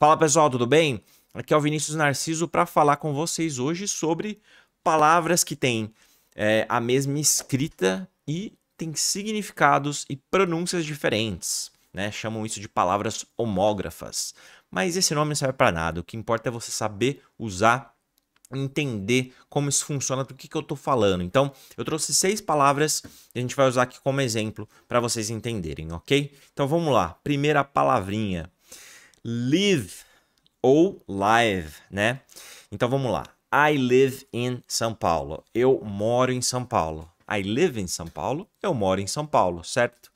Fala pessoal, tudo bem? Aqui é o Vinícius Narciso para falar com vocês hoje sobre palavras que têm é, a mesma escrita e têm significados e pronúncias diferentes. Né? Chamam isso de palavras homógrafas. Mas esse nome não serve para nada. O que importa é você saber usar, entender como isso funciona, do que, que eu estou falando. Então, eu trouxe seis palavras e a gente vai usar aqui como exemplo para vocês entenderem, ok? Então vamos lá. Primeira palavrinha live ou live, né? Então vamos lá. I live in São Paulo. Eu moro em São Paulo. I live in São Paulo. Eu moro em São Paulo, certo?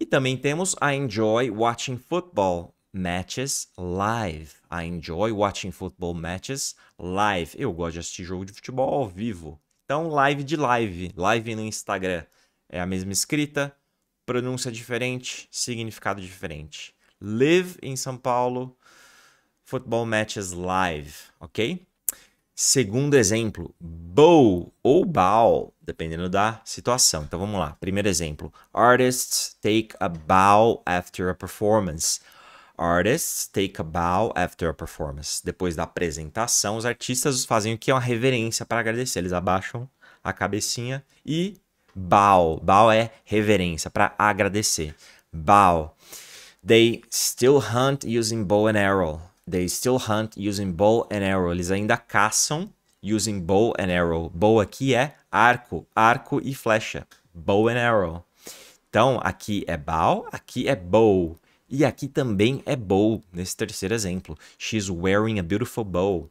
E também temos I enjoy watching football matches live. I enjoy watching football matches live. Eu gosto de assistir jogo de futebol ao vivo. Então, live de live. Live no Instagram é a mesma escrita, pronúncia diferente, significado diferente live em São Paulo, football matches live, ok? Segundo exemplo, bow ou bow, dependendo da situação. Então vamos lá. Primeiro exemplo: artists take a bow after a performance. Artists take a bow after a performance. Depois da apresentação, os artistas fazem o que é uma reverência para agradecer. Eles abaixam a cabecinha e bow. Bow é reverência para agradecer. Bow. They still hunt using bow and arrow. They still hunt using bow and arrow. Eles ainda caçam using bow and arrow. Bow aqui é arco, arco e flecha. Bow and arrow. Então, aqui é bow, aqui é bow. E aqui também é bow, nesse terceiro exemplo. She's wearing a beautiful bow.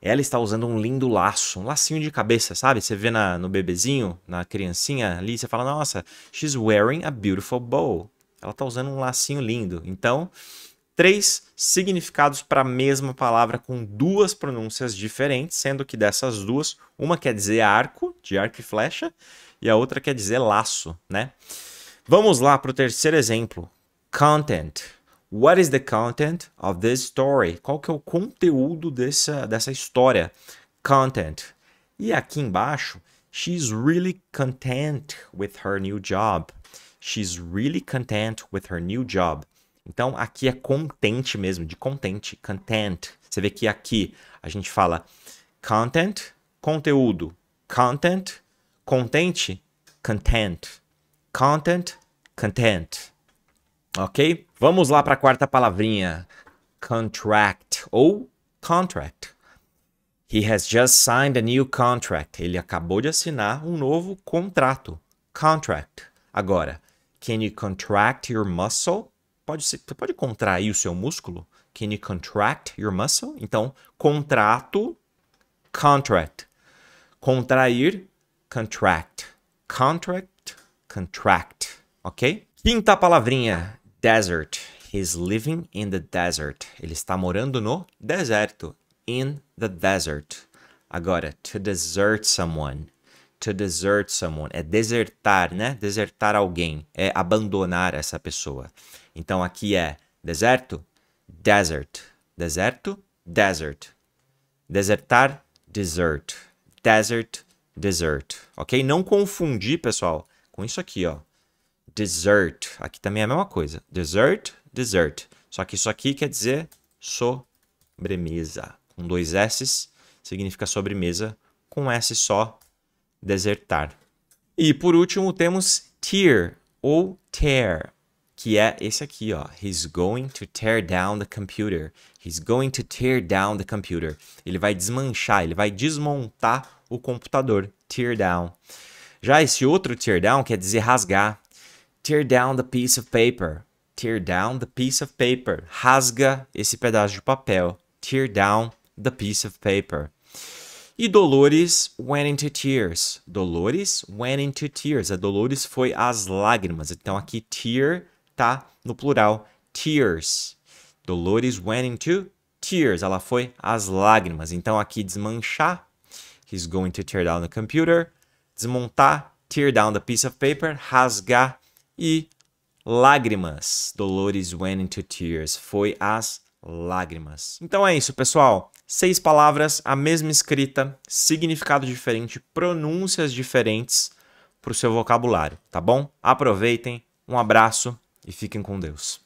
Ela está usando um lindo laço, um lacinho de cabeça, sabe? Você vê na, no bebezinho, na criancinha ali, você fala, nossa, she's wearing a beautiful bow. Ela está usando um lacinho lindo. Então, três significados para a mesma palavra com duas pronúncias diferentes, sendo que dessas duas, uma quer dizer arco, de arco e flecha, e a outra quer dizer laço, né? Vamos lá para o terceiro exemplo. Content. What is the content of this story? Qual que é o conteúdo dessa, dessa história? Content. E aqui embaixo, she's really content with her new job. She's really content with her new job. Então, aqui é contente mesmo, de contente, content. Você vê que aqui a gente fala content, conteúdo, content, contente, content, content, content. Ok? Vamos lá para a quarta palavrinha: contract ou contract. He has just signed a new contract. Ele acabou de assinar um novo contrato. Contract. Agora, Can you contract your muscle? Pode ser, você pode contrair o seu músculo? Can you contract your muscle? Então, contrato, contract. Contrair, contract. Contract, contract. Ok? Quinta palavrinha: desert. He's living in the desert. Ele está morando no deserto. In the desert. Agora, to desert someone to desert someone, é desertar, né? Desertar alguém, é abandonar essa pessoa. Então aqui é deserto, desert. Deserto, desert. Desertar, desert. Desert, desert. Ok? Não confundir, pessoal, com isso aqui, ó. Desert. Aqui também é a mesma coisa. Desert, desert. Só que isso aqui quer dizer sobremesa. Com dois S's significa sobremesa. Com S só desertar. E por último temos tear ou tear, que é esse aqui, ó. He's going to tear down the computer. He's going to tear down the computer. Ele vai desmanchar, ele vai desmontar o computador. Tear down. Já esse outro tear down quer dizer rasgar. Tear down the piece of paper. Tear down the piece of paper. Rasga esse pedaço de papel. Tear down the piece of paper. E Dolores went into tears. Dolores went into tears. A Dolores foi às lágrimas. Então aqui tear tá no plural. Tears. Dolores went into tears. Ela foi às lágrimas. Então aqui desmanchar. He's going to tear down the computer. Desmontar. Tear down the piece of paper. Rasgar. E lágrimas. Dolores went into tears. Foi às lágrimas. Então é isso, pessoal. Seis palavras, a mesma escrita, significado diferente, pronúncias diferentes para o seu vocabulário, tá bom? Aproveitem, um abraço e fiquem com Deus.